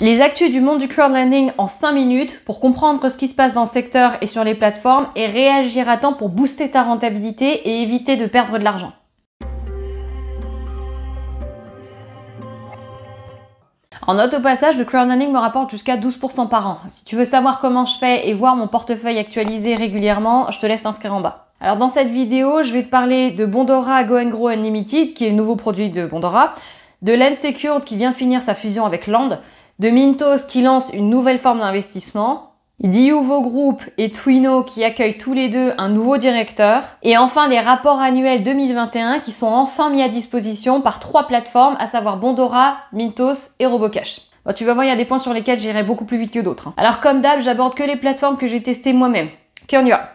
Les actus du monde du crowdlending en 5 minutes pour comprendre ce qui se passe dans le secteur et sur les plateformes et réagir à temps pour booster ta rentabilité et éviter de perdre de l'argent. En note au passage, le crowdlending me rapporte jusqu'à 12% par an. Si tu veux savoir comment je fais et voir mon portefeuille actualisé régulièrement, je te laisse inscrire en bas. Alors dans cette vidéo, je vais te parler de Bondora Go and Grow Unlimited, qui est le nouveau produit de Bondora, de Land Secured qui vient de finir sa fusion avec Land, de Mintos qui lance une nouvelle forme d'investissement, Diuvo Group et Twino qui accueillent tous les deux un nouveau directeur, et enfin des rapports annuels 2021 qui sont enfin mis à disposition par trois plateformes, à savoir Bondora, Mintos et Robocash. Bon, tu vas voir, il y a des points sur lesquels j'irai beaucoup plus vite que d'autres. Hein. Alors comme d'hab, j'aborde que les plateformes que j'ai testées moi-même. Ok, on y va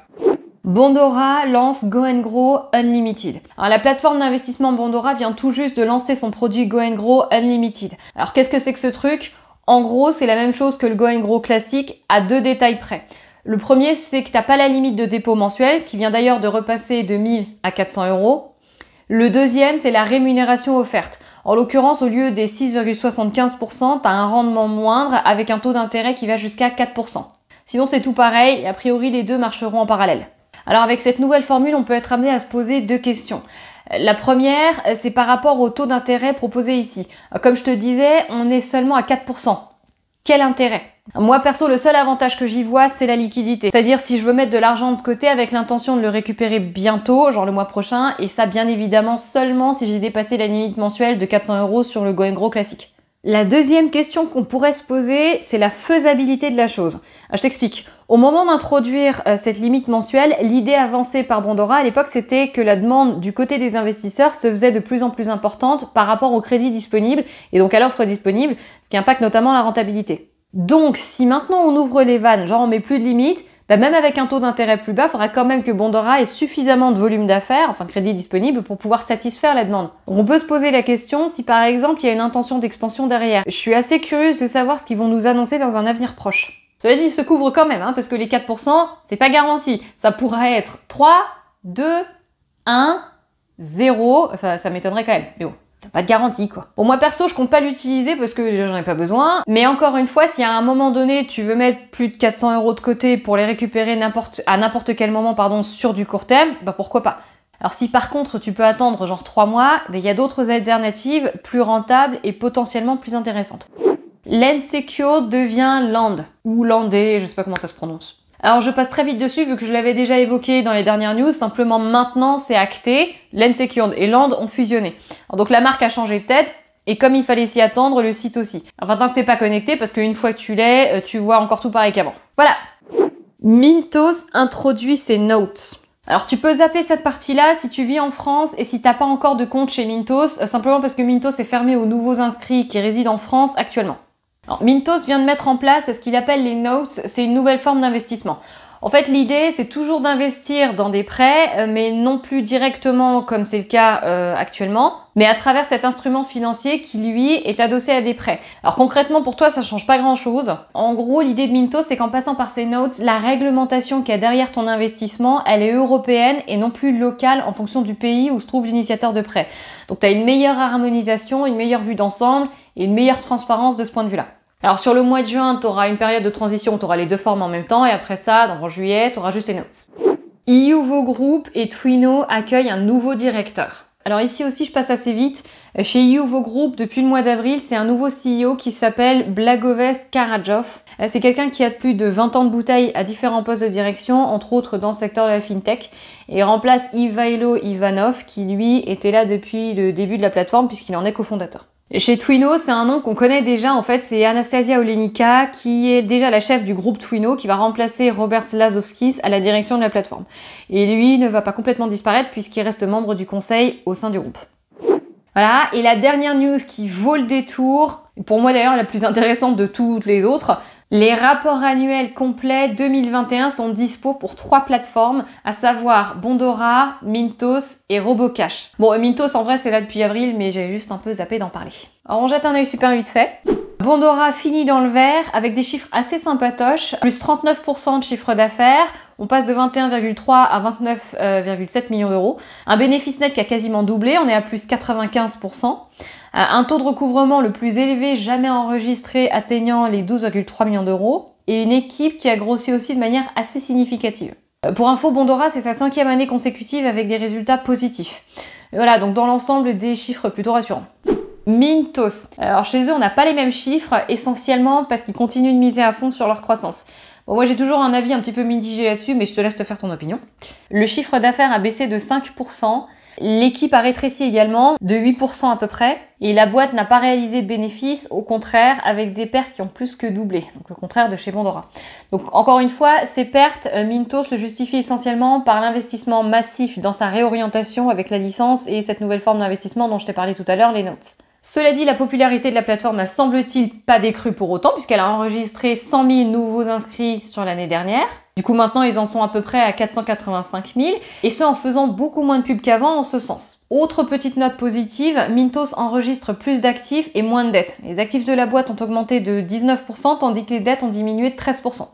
Bondora lance Go Grow Unlimited. Alors, la plateforme d'investissement Bondora vient tout juste de lancer son produit Go Grow Unlimited. Alors qu'est-ce que c'est que ce truc en gros, c'est la même chose que le Going Grow classique à deux détails près. Le premier, c'est que t'as pas la limite de dépôt mensuel, qui vient d'ailleurs de repasser de 1000 à 400 euros. Le deuxième, c'est la rémunération offerte. En l'occurrence, au lieu des 6,75%, t'as un rendement moindre avec un taux d'intérêt qui va jusqu'à 4%. Sinon, c'est tout pareil et a priori, les deux marcheront en parallèle. Alors avec cette nouvelle formule, on peut être amené à se poser deux questions. La première, euh, c'est par rapport au taux d'intérêt proposé ici. Euh, comme je te disais, on est seulement à 4%. Quel intérêt moi perso, le seul avantage que j'y vois, c'est la liquidité. C'est-à-dire si je veux mettre de l'argent de côté avec l'intention de le récupérer bientôt, genre le mois prochain, et ça bien évidemment seulement si j'ai dépassé la limite mensuelle de 400 euros sur le Goengro classique. La deuxième question qu'on pourrait se poser, c'est la faisabilité de la chose. Ah, je t'explique. Au moment d'introduire euh, cette limite mensuelle, l'idée avancée par Bondora à l'époque, c'était que la demande du côté des investisseurs se faisait de plus en plus importante par rapport au crédit disponible et donc à l'offre disponible, ce qui impacte notamment la rentabilité. Donc si maintenant on ouvre les vannes, genre on met plus de limites, bah, même avec un taux d'intérêt plus bas, il faudra quand même que Bondora ait suffisamment de volume d'affaires, enfin de crédit disponible, pour pouvoir satisfaire la demande. on peut se poser la question si par exemple il y a une intention d'expansion derrière. Je suis assez curieuse de savoir ce qu'ils vont nous annoncer dans un avenir proche. Cela dit, ils se couvrent quand même, hein, parce que les 4%, c'est pas garanti. Ça pourrait être 3, 2, 1, 0, enfin ça m'étonnerait quand même, mais bon t'as pas de garantie quoi. Pour moi perso je compte pas l'utiliser parce que déjà j'en ai pas besoin, mais encore une fois si à un moment donné tu veux mettre plus de 400 euros de côté pour les récupérer à n'importe quel moment pardon sur du court terme, bah pourquoi pas. Alors si par contre tu peux attendre genre 3 mois, il y a d'autres alternatives plus rentables et potentiellement plus intéressantes. L'Ensecure devient Land ou landé, je sais pas comment ça se prononce. Alors je passe très vite dessus vu que je l'avais déjà évoqué dans les dernières news, simplement maintenant c'est acté, Lensecured et Land ont fusionné. donc la marque a changé de tête, et comme il fallait s'y attendre, le site aussi. Enfin, tant que t'es pas connecté, parce qu'une fois que tu l'es, euh, tu vois encore tout pareil qu'avant. Voilà. Mintos introduit ses notes. Alors tu peux zapper cette partie-là si tu vis en France et si t'as pas encore de compte chez Mintos, euh, simplement parce que Mintos est fermé aux nouveaux inscrits qui résident en France actuellement. Mintos vient de mettre en place ce qu'il appelle les notes, c'est une nouvelle forme d'investissement. En fait, l'idée, c'est toujours d'investir dans des prêts, euh, mais non plus directement comme c'est le cas euh, actuellement, mais à travers cet instrument financier qui, lui, est adossé à des prêts. Alors concrètement, pour toi, ça change pas grand-chose. En gros, l'idée de Minto, c'est qu'en passant par ces notes, la réglementation qu'il y a derrière ton investissement, elle est européenne et non plus locale en fonction du pays où se trouve l'initiateur de prêt. Donc tu as une meilleure harmonisation, une meilleure vue d'ensemble et une meilleure transparence de ce point de vue-là. Alors sur le mois de juin, tu auras une période de transition où tu auras les deux formes en même temps et après ça, en juillet, tu auras juste les notes. IUVO e Group et Twino accueillent un nouveau directeur. Alors ici aussi, je passe assez vite. Chez IUVO e Group, depuis le mois d'avril, c'est un nouveau CEO qui s'appelle Blagovest Karadjov. Euh, c'est quelqu'un qui a plus de 20 ans de bouteille à différents postes de direction, entre autres dans le secteur de la fintech, et remplace Ivailo Ivanov qui lui était là depuis le début de la plateforme puisqu'il en est cofondateur. Chez Twino, c'est un nom qu'on connaît déjà en fait, c'est Anastasia Olenika qui est déjà la chef du groupe Twino qui va remplacer Robert Lazowskis à la direction de la plateforme. Et lui ne va pas complètement disparaître puisqu'il reste membre du conseil au sein du groupe. Voilà, et la dernière news qui vaut le détour, pour moi d'ailleurs la plus intéressante de toutes les autres, les rapports annuels complets 2021 sont dispo pour trois plateformes, à savoir Bondora, Mintos et Robocash. Bon, Mintos en vrai c'est là depuis avril, mais j'ai juste un peu zappé d'en parler. Alors on jette un œil super vite fait. Bondora finit dans le vert avec des chiffres assez sympatoches, plus 39% de chiffre d'affaires, on passe de 21,3 à 29,7 millions d'euros, un bénéfice net qui a quasiment doublé, on est à plus 95%. Euh, un taux de recouvrement le plus élevé jamais enregistré atteignant les 12,3 millions d'euros, et une équipe qui a grossi aussi de manière assez significative. Euh, pour info, Bondora, c'est sa cinquième année consécutive avec des résultats positifs. Euh, voilà, donc dans l'ensemble, des chiffres plutôt rassurants. Mintos. Alors chez eux, on n'a pas les mêmes chiffres, essentiellement parce qu'ils continuent de miser à fond sur leur croissance. moi j'ai toujours un avis un petit peu mitigé là-dessus, mais je te laisse te faire ton opinion. Le chiffre d'affaires a baissé de 5%, L'équipe a rétréci également de 8% à peu près et la boîte n'a pas réalisé de bénéfices, au contraire avec des pertes qui ont plus que doublé, donc le contraire de chez Bondora. Donc encore une fois, ces pertes, euh, Mintos le justifie essentiellement par l'investissement massif dans sa réorientation avec la licence et cette nouvelle forme d'investissement dont je t'ai parlé tout à l'heure, les notes. Cela dit, la popularité de la plateforme n'a semble-t-il pas décru pour autant, puisqu'elle a enregistré 100 000 nouveaux inscrits sur l'année dernière. Du coup, maintenant, ils en sont à peu près à 485 000, et ce en faisant beaucoup moins de pubs qu'avant en ce sens. Autre petite note positive, Mintos enregistre plus d'actifs et moins de dettes. Les actifs de la boîte ont augmenté de 19%, tandis que les dettes ont diminué de 13%.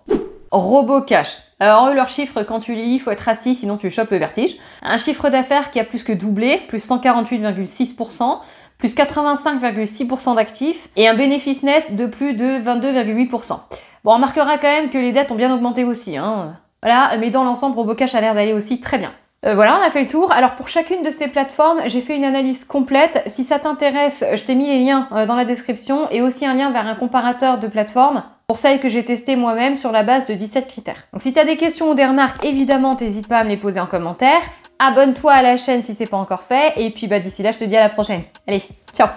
RoboCash. Alors eux, leurs chiffres, quand tu lis lis, faut être assis, sinon tu chopes le vertige. Un chiffre d'affaires qui a plus que doublé, plus 148,6%, plus 85,6% d'actifs, et un bénéfice net de plus de 22,8%. Bon, on remarquera quand même que les dettes ont bien augmenté aussi. Hein. Voilà, mais dans l'ensemble, Robocash a l'air d'aller aussi très bien. Euh, voilà, on a fait le tour. Alors pour chacune de ces plateformes, j'ai fait une analyse complète. Si ça t'intéresse, je t'ai mis les liens euh, dans la description et aussi un lien vers un comparateur de plateformes pour celles que j'ai testées moi-même sur la base de 17 critères. Donc si tu as des questions ou des remarques, évidemment, t'hésites pas à me les poser en commentaire. Abonne-toi à la chaîne si c'est pas encore fait et puis bah d'ici là, je te dis à la prochaine. Allez, ciao.